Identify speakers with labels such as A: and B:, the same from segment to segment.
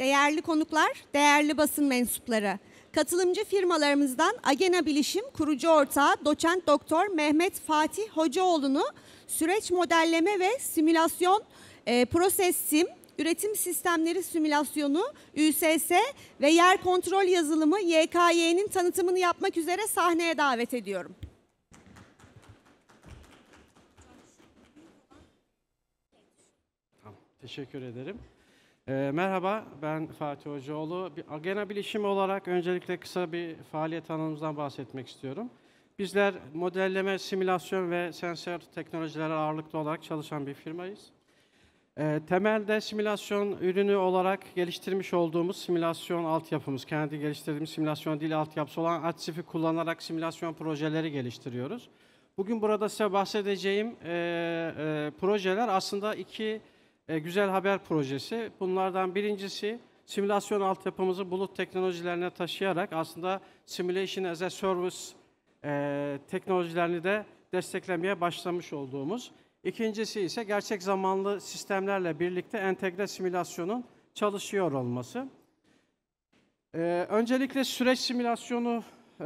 A: değerli konuklar, değerli basın mensupları. Katılımcı firmalarımızdan Agena Bilişim kurucu ortağı doçent doktor Mehmet Fatih Hocaoğlu'nu süreç modelleme ve simülasyon e, proses sim, üretim sistemleri simülasyonu ÜSS ve yer kontrol yazılımı YKY'nin tanıtımını yapmak üzere sahneye davet ediyorum. Tamam, teşekkür ederim. Ee, merhaba, ben Fatih Hocaoğlu. Bir, Agena Bilişim olarak öncelikle kısa bir faaliyet alanımızdan bahsetmek istiyorum. Bizler modelleme, simülasyon ve sensör teknolojileri ağırlıklı olarak çalışan bir firmayız. Ee, temelde simülasyon ürünü olarak geliştirmiş olduğumuz simülasyon altyapımız, kendi geliştirdiğimiz simülasyon dil altyapısı olan ATSIF'i kullanarak simülasyon projeleri geliştiriyoruz. Bugün burada size bahsedeceğim e, e, projeler aslında iki e, güzel haber projesi. Bunlardan birincisi simülasyon altyapımızı bulut teknolojilerine taşıyarak aslında Simulation as a Service e, teknolojilerini de desteklemeye başlamış olduğumuz. İkincisi ise gerçek zamanlı sistemlerle birlikte entegre simülasyonun çalışıyor olması. Ee, öncelikle süreç simülasyonu, e,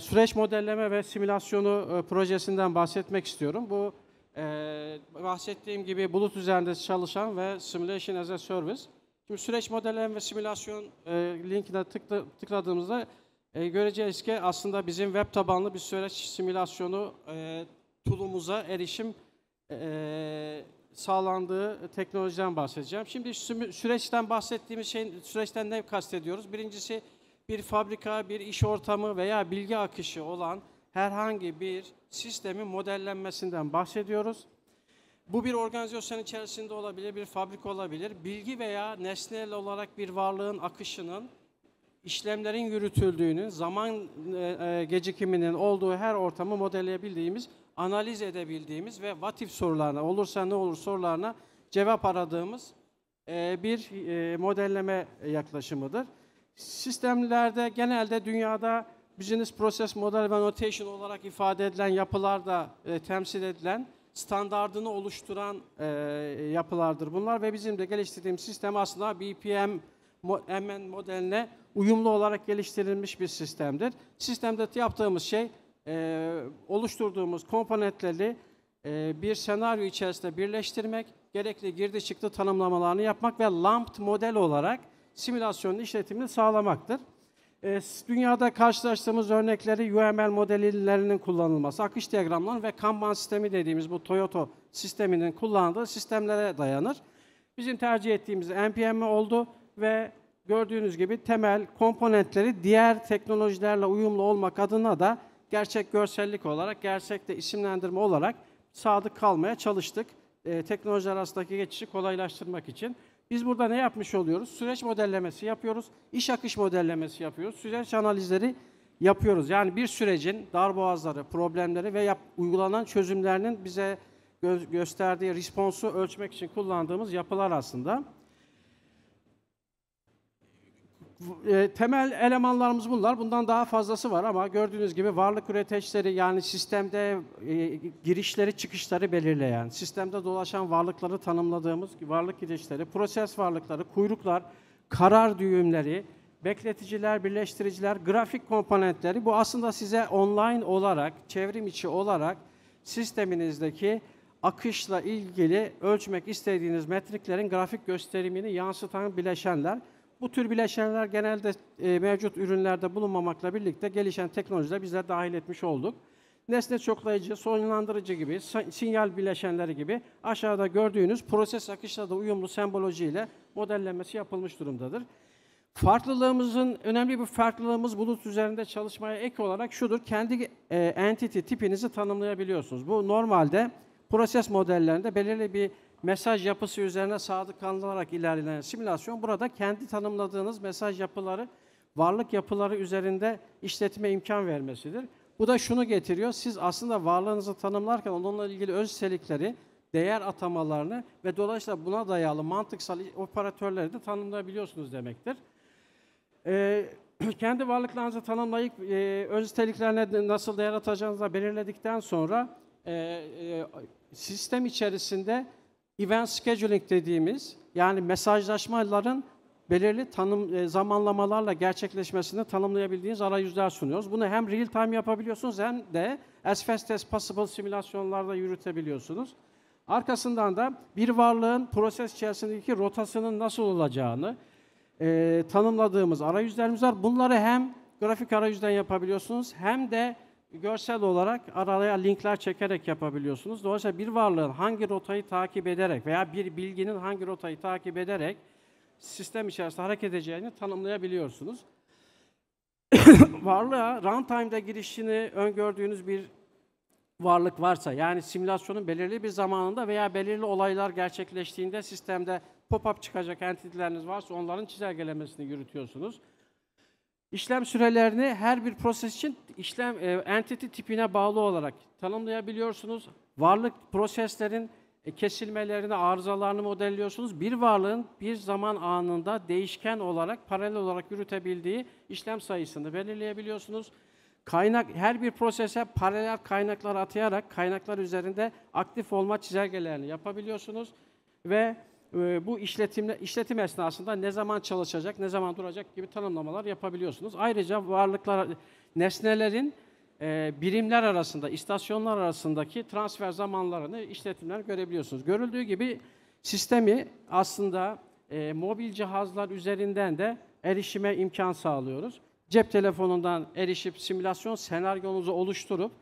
A: süreç modelleme ve simülasyonu e, projesinden bahsetmek istiyorum. Bu ee, bahsettiğim gibi bulut üzerinde çalışan ve Simulation as a Service. Şimdi süreç modellem ve simülasyon e, linkine tıkla, tıkladığımızda e, göreceğiz ki aslında bizim web tabanlı bir süreç simülasyonu e, tool'umuza erişim e, sağlandığı teknolojiden bahsedeceğim. Şimdi süreçten bahsettiğimiz şey, süreçten ne kastediyoruz? Birincisi bir fabrika, bir iş ortamı veya bilgi akışı olan herhangi bir sistemin modellenmesinden bahsediyoruz. Bu bir organizasyon içerisinde olabilir, bir fabrika olabilir. Bilgi veya nesnel olarak bir varlığın akışının, işlemlerin yürütüldüğünün, zaman e, e, gecikiminin olduğu her ortamı modelleyebildiğimiz, analiz edebildiğimiz ve vatif sorularına, olursa ne olur sorularına cevap aradığımız e, bir modelleme yaklaşımıdır. Sistemlerde genelde dünyada Business Process Model ve Notation olarak ifade edilen yapılarda e, temsil edilen standardını oluşturan e, yapılardır bunlar ve bizim de geliştirdiğimiz sistem aslında BPM MN modeline uyumlu olarak geliştirilmiş bir sistemdir. Sistemde yaptığımız şey e, oluşturduğumuz komponentleri e, bir senaryo içerisinde birleştirmek, gerekli girdi çıktı tanımlamalarını yapmak ve lumped model olarak simülasyonun işletimini sağlamaktır. Ee, dünyada karşılaştığımız örnekleri UML modellerinin kullanılması, akış diyagramları ve Kanban sistemi dediğimiz bu Toyota sisteminin kullandığı sistemlere dayanır. Bizim tercih ettiğimiz NPM oldu ve gördüğünüz gibi temel komponentleri diğer teknolojilerle uyumlu olmak adına da gerçek görsellik olarak, gerçek de isimlendirme olarak sadık kalmaya çalıştık. E, teknolojiler arasındaki geçişi kolaylaştırmak için. Biz burada ne yapmış oluyoruz? Süreç modellemesi yapıyoruz, iş akış modellemesi yapıyoruz, süreç analizleri yapıyoruz. Yani bir sürecin darboğazları, problemleri ve yap, uygulanan çözümlerinin bize gö gösterdiği responsu ölçmek için kullandığımız yapılar aslında e, temel elemanlarımız bunlar. Bundan daha fazlası var ama gördüğünüz gibi varlık üreteçleri yani sistemde e, girişleri çıkışları belirleyen, sistemde dolaşan varlıkları tanımladığımız varlık girişleri, proses varlıkları, kuyruklar, karar düğümleri, bekleticiler, birleştiriciler, grafik komponentleri bu aslında size online olarak, çevrim içi olarak sisteminizdeki akışla ilgili ölçmek istediğiniz metriklerin grafik gösterimini yansıtan bileşenler. Bu tür bileşenler genelde e, mevcut ürünlerde bulunmamakla birlikte gelişen teknolojiler bizler dahil etmiş olduk. Nesne çoklayıcı, sonlandırıcı gibi, sinyal bileşenleri gibi aşağıda gördüğünüz proses akışla da uyumlu sembolojiyle modellenmesi yapılmış durumdadır. Farklılığımızın, önemli bir farklılığımız bulut üzerinde çalışmaya ek olarak şudur. Kendi e, entity tipinizi tanımlayabiliyorsunuz. Bu normalde proses modellerinde belirli bir mesaj yapısı üzerine sadık kalınarak ilerleyen simülasyon burada kendi tanımladığınız mesaj yapıları, varlık yapıları üzerinde işletme imkan vermesidir. Bu da şunu getiriyor, siz aslında varlığınızı tanımlarken onunla ilgili özselikleri, değer atamalarını ve dolayısıyla buna dayalı mantıksal operatörleri de tanımlayabiliyorsunuz demektir. Ee, kendi varlıklarınızı tanımlayıp e, öz nasıl değer atacağınızı belirledikten sonra e, e, sistem içerisinde event scheduling dediğimiz yani mesajlaşmaların belirli tanım e, zamanlamalarla gerçekleşmesini tanımlayabildiğiniz arayüzler sunuyoruz. Bunu hem real time yapabiliyorsunuz hem de as fast as possible simülasyonlarda yürütebiliyorsunuz. Arkasından da bir varlığın proses içerisindeki rotasının nasıl olacağını e, tanımladığımız arayüzlerimiz var. Bunları hem grafik arayüzden yapabiliyorsunuz hem de görsel olarak aralaya linkler çekerek yapabiliyorsunuz. Dolayısıyla bir varlığın hangi rotayı takip ederek veya bir bilginin hangi rotayı takip ederek sistem içerisinde hareket edeceğini tanımlayabiliyorsunuz. Varlığa runtime'da girişini öngördüğünüz bir varlık varsa yani simülasyonun belirli bir zamanında veya belirli olaylar gerçekleştiğinde sistemde pop-up çıkacak entity'leriniz varsa onların çizelgelemesini yürütüyorsunuz. İşlem sürelerini her bir proses için işlem e, entity tipine bağlı olarak tanımlayabiliyorsunuz. Varlık proseslerin e, kesilmelerini, arızalarını modelliyorsunuz. Bir varlığın bir zaman anında değişken olarak, paralel olarak yürütebildiği işlem sayısını belirleyebiliyorsunuz. Kaynak her bir prosese paralel kaynaklar atayarak kaynaklar üzerinde aktif olma çizelgelerini yapabiliyorsunuz ve ee, bu işletimle, işletim esnasında ne zaman çalışacak, ne zaman duracak gibi tanımlamalar yapabiliyorsunuz. Ayrıca varlıklar, nesnelerin e, birimler arasında, istasyonlar arasındaki transfer zamanlarını işletimler görebiliyorsunuz. Görüldüğü gibi sistemi aslında e, mobil cihazlar üzerinden de erişime imkan sağlıyoruz. Cep telefonundan erişip simülasyon senaryonuzu oluşturup,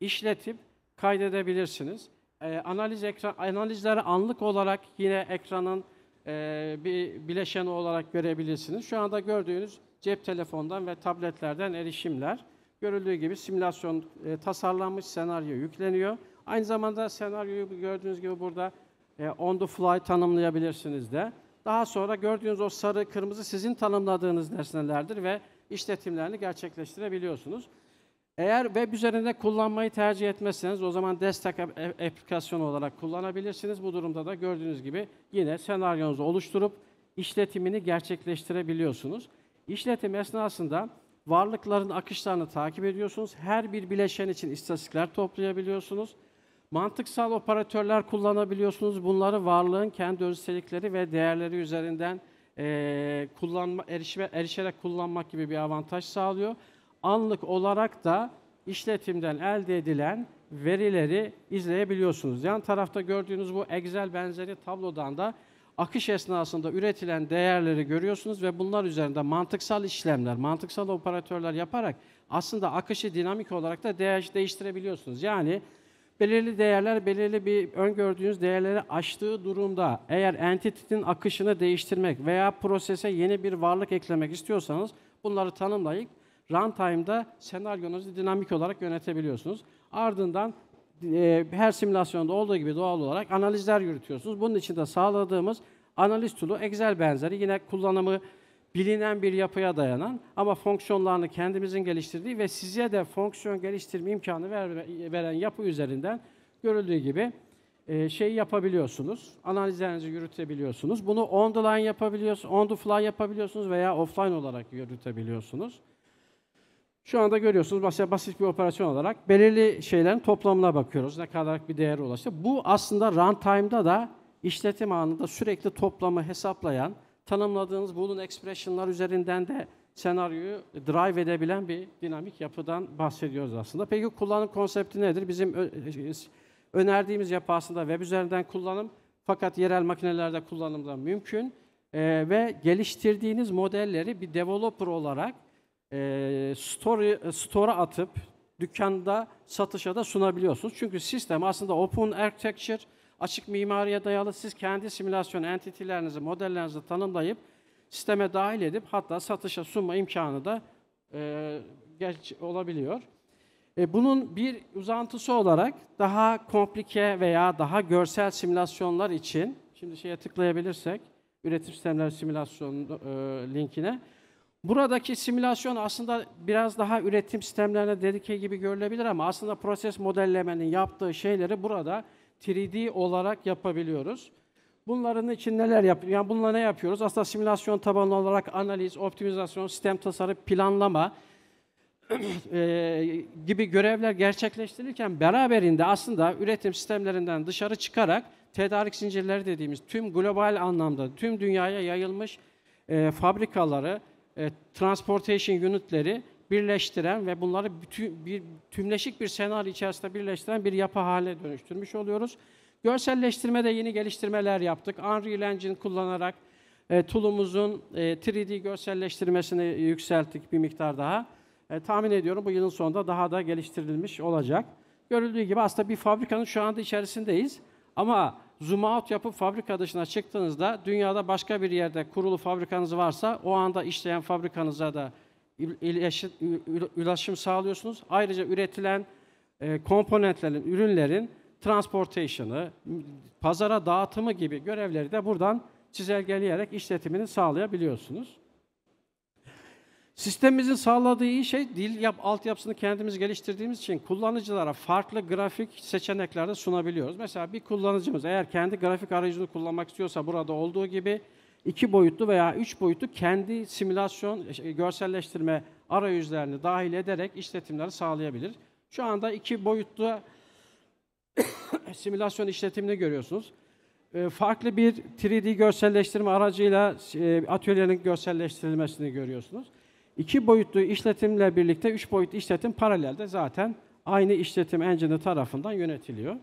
A: işletip kaydedebilirsiniz. Ee, analiz ekran analizleri anlık olarak yine ekranın e, bir bileşeni olarak görebilirsiniz. Şu anda gördüğünüz cep telefondan ve tabletlerden erişimler. Görüldüğü gibi simülasyon e, tasarlanmış senaryo yükleniyor. Aynı zamanda senaryoyu gördüğünüz gibi burada e, on the fly tanımlayabilirsiniz de. Daha sonra gördüğünüz o sarı, kırmızı sizin tanımladığınız nesnelerdir ve işletimlerini gerçekleştirebiliyorsunuz. Eğer web üzerinde kullanmayı tercih etmezseniz o zaman destek aplikasyonu olarak kullanabilirsiniz. Bu durumda da gördüğünüz gibi yine senaryonuzu oluşturup işletimini gerçekleştirebiliyorsunuz. İşletim esnasında varlıkların akışlarını takip ediyorsunuz. Her bir bileşen için istatistikler toplayabiliyorsunuz. Mantıksal operatörler kullanabiliyorsunuz. Bunları varlığın kendi özellikleri ve değerleri üzerinden e, kullanma, erişme, erişerek kullanmak gibi bir avantaj sağlıyor anlık olarak da işletimden elde edilen verileri izleyebiliyorsunuz. Yan tarafta gördüğünüz bu Excel benzeri tablodan da akış esnasında üretilen değerleri görüyorsunuz ve bunlar üzerinde mantıksal işlemler, mantıksal operatörler yaparak aslında akışı dinamik olarak da değiştirebiliyorsunuz. Yani belirli değerler belirli bir öngördüğünüz değerleri aştığı durumda eğer entity'nin akışını değiştirmek veya prosese yeni bir varlık eklemek istiyorsanız bunları tanımlayıp runtime'da senaryonuzu dinamik olarak yönetebiliyorsunuz. Ardından e, her simülasyonda olduğu gibi doğal olarak analizler yürütüyorsunuz. Bunun için de sağladığımız analiz tool'u Excel benzeri yine kullanımı bilinen bir yapıya dayanan ama fonksiyonlarını kendimizin geliştirdiği ve size de fonksiyon geliştirme imkanı ver, veren yapı üzerinden görüldüğü gibi e, şey yapabiliyorsunuz. Analizlerinizi yürütebiliyorsunuz. Bunu on the line yapabiliyorsunuz, on the fly yapabiliyorsunuz veya offline olarak yürütebiliyorsunuz. Şu anda görüyorsunuz mesela basit bir operasyon olarak belirli şeylerin toplamına bakıyoruz. Ne kadar bir değer ulaştı. Bu aslında runtime'da da işletim anında sürekli toplamı hesaplayan, tanımladığınız bulun expression'lar üzerinden de senaryoyu drive edebilen bir dinamik yapıdan bahsediyoruz aslında. Peki kullanım konsepti nedir? Bizim e, önerdiğimiz yapı aslında web üzerinden kullanım fakat yerel makinelerde kullanım da mümkün. Ee, ve geliştirdiğiniz modelleri bir developer olarak e, store, store'a atıp dükkanda satışa da sunabiliyorsunuz. Çünkü sistem aslında open architecture, açık mimariye dayalı. Siz kendi simülasyon entity'lerinizi, modellerinizi tanımlayıp sisteme dahil edip hatta satışa sunma imkanı da e, geç olabiliyor. E, bunun bir uzantısı olarak daha komplike veya daha görsel simülasyonlar için, şimdi şeye tıklayabilirsek, üretim sistemleri simülasyon e, linkine, Buradaki simülasyon aslında biraz daha üretim sistemlerine dedike gibi görülebilir ama aslında proses modellemenin yaptığı şeyleri burada 3D olarak yapabiliyoruz. Bunların için neler yapıyoruz? Yani bunlar ne yapıyoruz? Aslında simülasyon tabanlı olarak analiz, optimizasyon, sistem tasarı, planlama gibi görevler gerçekleştirirken beraberinde aslında üretim sistemlerinden dışarı çıkarak tedarik zincirleri dediğimiz tüm global anlamda tüm dünyaya yayılmış fabrikaları, e, transportation unitleri birleştiren ve bunları bütün bir tümleşik bir senaryo içerisinde birleştiren bir yapı hale dönüştürmüş oluyoruz. Görselleştirmede yeni geliştirmeler yaptık. Unreal Engine kullanarak e, tool'umuzun e, 3D görselleştirmesini yükselttik bir miktar daha. E, tahmin ediyorum bu yılın sonunda daha da geliştirilmiş olacak. Görüldüğü gibi aslında bir fabrikanın şu anda içerisindeyiz. Ama zoom out yapıp fabrika dışına çıktığınızda dünyada başka bir yerde kurulu fabrikanız varsa o anda işleyen fabrikanıza da ulaşım sağlıyorsunuz. Ayrıca üretilen e, komponentlerin, ürünlerin transportation'ı, pazara dağıtımı gibi görevleri de buradan çizelgeleyerek işletimini sağlayabiliyorsunuz. Sistemimizin sağladığı iyi şey dil yap, altyapısını kendimiz geliştirdiğimiz için kullanıcılara farklı grafik seçeneklerde sunabiliyoruz. Mesela bir kullanıcımız eğer kendi grafik arayüzünü kullanmak istiyorsa burada olduğu gibi iki boyutlu veya üç boyutlu kendi simülasyon, şey, görselleştirme arayüzlerini dahil ederek işletimleri sağlayabilir. Şu anda iki boyutlu simülasyon işletimini görüyorsunuz. Ee, farklı bir 3D görselleştirme aracıyla e, atölyenin görselleştirilmesini görüyorsunuz. İki boyutlu işletimle birlikte üç boyutlu işletim paralelde zaten aynı işletim engine'i tarafından yönetiliyor.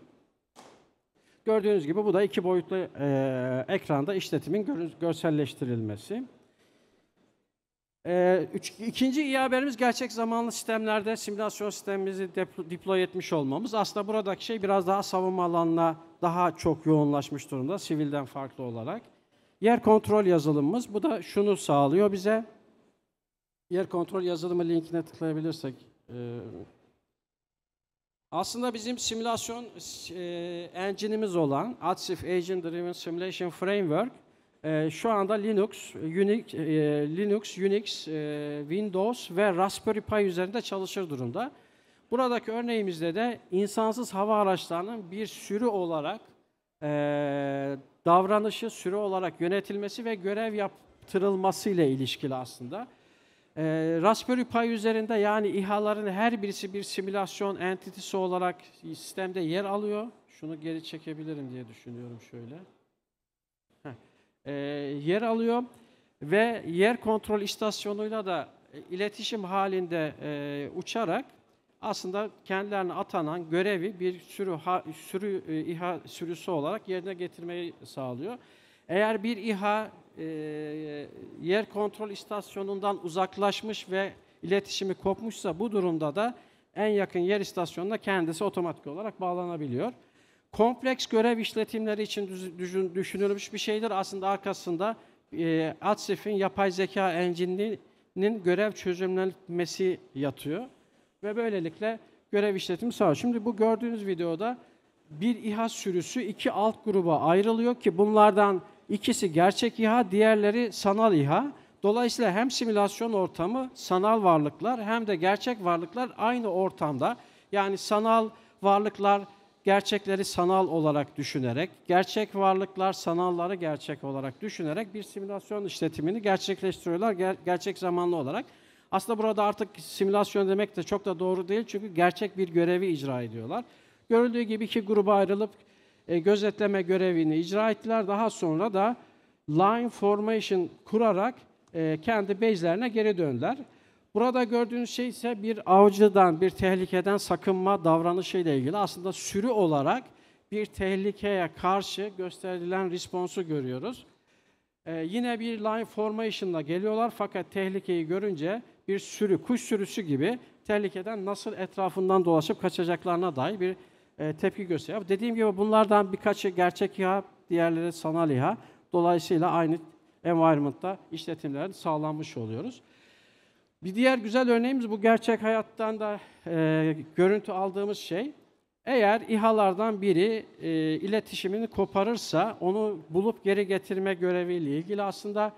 A: Gördüğünüz gibi bu da iki boyutlu e, ekranda işletimin görselleştirilmesi. E, üç, ikinci iyi haberimiz gerçek zamanlı sistemlerde simülasyon sistemimizi deploy etmiş olmamız. Aslında buradaki şey biraz daha savunma alanına daha çok yoğunlaşmış durumda sivilden farklı olarak. Yer kontrol yazılımımız bu da şunu sağlıyor bize yer kontrol yazılımı linkine tıklayabilirsek. E, aslında bizim simülasyon e, engine'imiz olan ADSIF Agent Driven Simulation Framework e, şu anda Linux, Unix, Linux, Unix, Windows ve Raspberry Pi üzerinde çalışır durumda. Buradaki örneğimizde de insansız hava araçlarının bir sürü olarak davranışı sürü olarak yönetilmesi ve görev yaptırılması ile ilişkili aslında. E, Raspberry Pi üzerinde yani İHA'ların her birisi bir simülasyon entitisi olarak sistemde yer alıyor. Şunu geri çekebilirim diye düşünüyorum şöyle. E, yer alıyor ve yer kontrol istasyonuyla da e, iletişim halinde e, uçarak aslında kendilerine atanan görevi bir sürü ha, sürü e, İHA sürüsü olarak yerine getirmeyi sağlıyor. Eğer bir İHA e, yer kontrol istasyonundan uzaklaşmış ve iletişimi kopmuşsa bu durumda da en yakın yer istasyonuna kendisi otomatik olarak bağlanabiliyor. Kompleks görev işletimleri için düşünülmüş bir şeydir. Aslında arkasında e, ATSİF'in yapay zeka enginliğinin görev çözümlenmesi yatıyor. Ve böylelikle görev işletimi sağ. Şimdi bu gördüğünüz videoda bir İHA sürüsü iki alt gruba ayrılıyor ki bunlardan İkisi gerçek İHA, diğerleri sanal İHA. Dolayısıyla hem simülasyon ortamı, sanal varlıklar hem de gerçek varlıklar aynı ortamda. Yani sanal varlıklar gerçekleri sanal olarak düşünerek, gerçek varlıklar sanalları gerçek olarak düşünerek bir simülasyon işletimini gerçekleştiriyorlar ger gerçek zamanlı olarak. Aslında burada artık simülasyon demek de çok da doğru değil çünkü gerçek bir görevi icra ediyorlar. Görüldüğü gibi iki gruba ayrılıp e, gözetleme görevini icra ettiler. Daha sonra da line formation kurarak e, kendi base'lerine geri döndüler. Burada gördüğünüz şey ise bir avcıdan, bir tehlikeden sakınma davranışıyla ilgili. Aslında sürü olarak bir tehlikeye karşı gösterilen responsu görüyoruz. Ee, yine bir line formation'la geliyorlar fakat tehlikeyi görünce bir sürü, kuş sürüsü gibi tehlikeden nasıl etrafından dolaşıp kaçacaklarına dair bir e, tepki gösteriyor. Dediğim gibi bunlardan birkaçı gerçek İHA, diğerleri sanal İHA. Dolayısıyla aynı environment'ta işletimlerin sağlanmış oluyoruz. Bir diğer güzel örneğimiz bu gerçek hayattan da e, görüntü aldığımız şey. Eğer İHA'lardan biri e, iletişimini koparırsa onu bulup geri getirme göreviyle ilgili aslında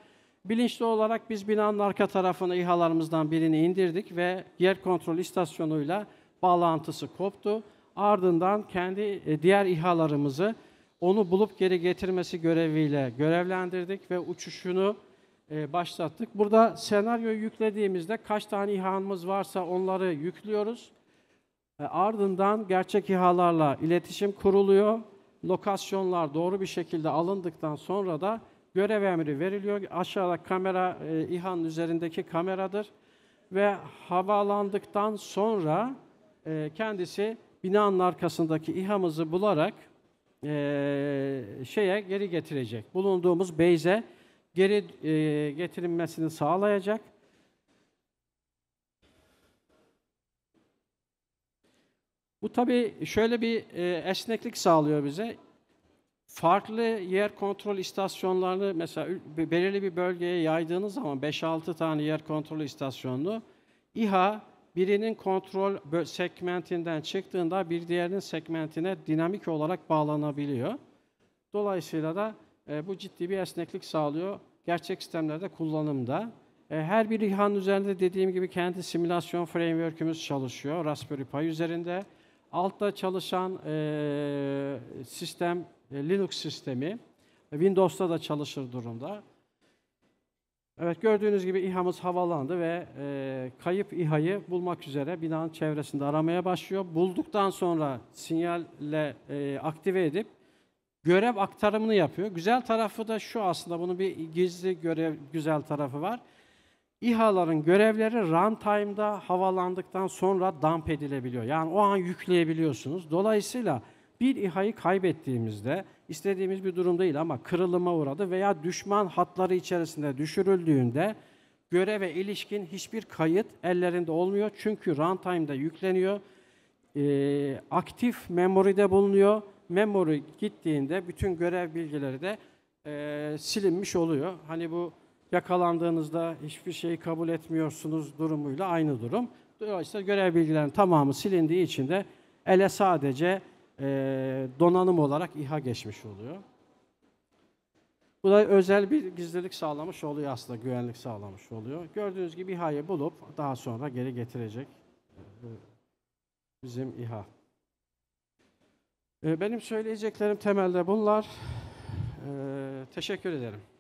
A: bilinçli olarak biz binanın arka tarafına İHA'larımızdan birini indirdik ve yer kontrol istasyonuyla bağlantısı koptu ardından kendi e, diğer İHA'larımızı onu bulup geri getirmesi göreviyle görevlendirdik ve uçuşunu e, başlattık. Burada senaryo yüklediğimizde kaç tane İHA'mız varsa onları yüklüyoruz. E, ardından gerçek İHA'larla iletişim kuruluyor. Lokasyonlar doğru bir şekilde alındıktan sonra da görev emri veriliyor. Aşağıda kamera e, İHA'nın üzerindeki kameradır ve havalandıktan sonra kendisi binanın arkasındaki İHA'mızı bularak e, şeye geri getirecek. Bulunduğumuz beyze geri e, getirilmesini sağlayacak. Bu tabii şöyle bir e, esneklik sağlıyor bize. Farklı yer kontrol istasyonlarını mesela belirli bir bölgeye yaydığınız zaman 5-6 tane yer kontrol istasyonunu İHA birinin kontrol segmentinden çıktığında bir diğerinin segmentine dinamik olarak bağlanabiliyor. Dolayısıyla da e, bu ciddi bir esneklik sağlıyor gerçek sistemlerde kullanımda. E, her bir İHA'nın üzerinde dediğim gibi kendi simülasyon framework'ümüz çalışıyor Raspberry Pi üzerinde. Altta çalışan e, sistem e, Linux sistemi Windows'ta da çalışır durumda. Evet gördüğünüz gibi İHA'mız havalandı ve e, kayıp İHA'yı bulmak üzere binanın çevresinde aramaya başlıyor. Bulduktan sonra sinyalle e, aktive edip görev aktarımını yapıyor. Güzel tarafı da şu aslında bunun bir gizli görev güzel tarafı var. İHA'ların görevleri runtime'da havalandıktan sonra dump edilebiliyor. Yani o an yükleyebiliyorsunuz. Dolayısıyla bir İHA'yı kaybettiğimizde istediğimiz bir durum değil ama kırılıma uğradı veya düşman hatları içerisinde düşürüldüğünde göreve ilişkin hiçbir kayıt ellerinde olmuyor. Çünkü runtime'da yükleniyor, e, aktif memory'de bulunuyor. Memory gittiğinde bütün görev bilgileri de e, silinmiş oluyor. Hani bu yakalandığınızda hiçbir şeyi kabul etmiyorsunuz durumuyla aynı durum. Dolayısıyla görev bilgilerinin tamamı silindiği için de ele sadece e, donanım olarak İHA geçmiş oluyor. Bu da özel bir gizlilik sağlamış oluyor aslında, güvenlik sağlamış oluyor. Gördüğünüz gibi İHA'yı bulup daha sonra geri getirecek e, bizim İHA. E, benim söyleyeceklerim temelde bunlar. Teşekkür ederim.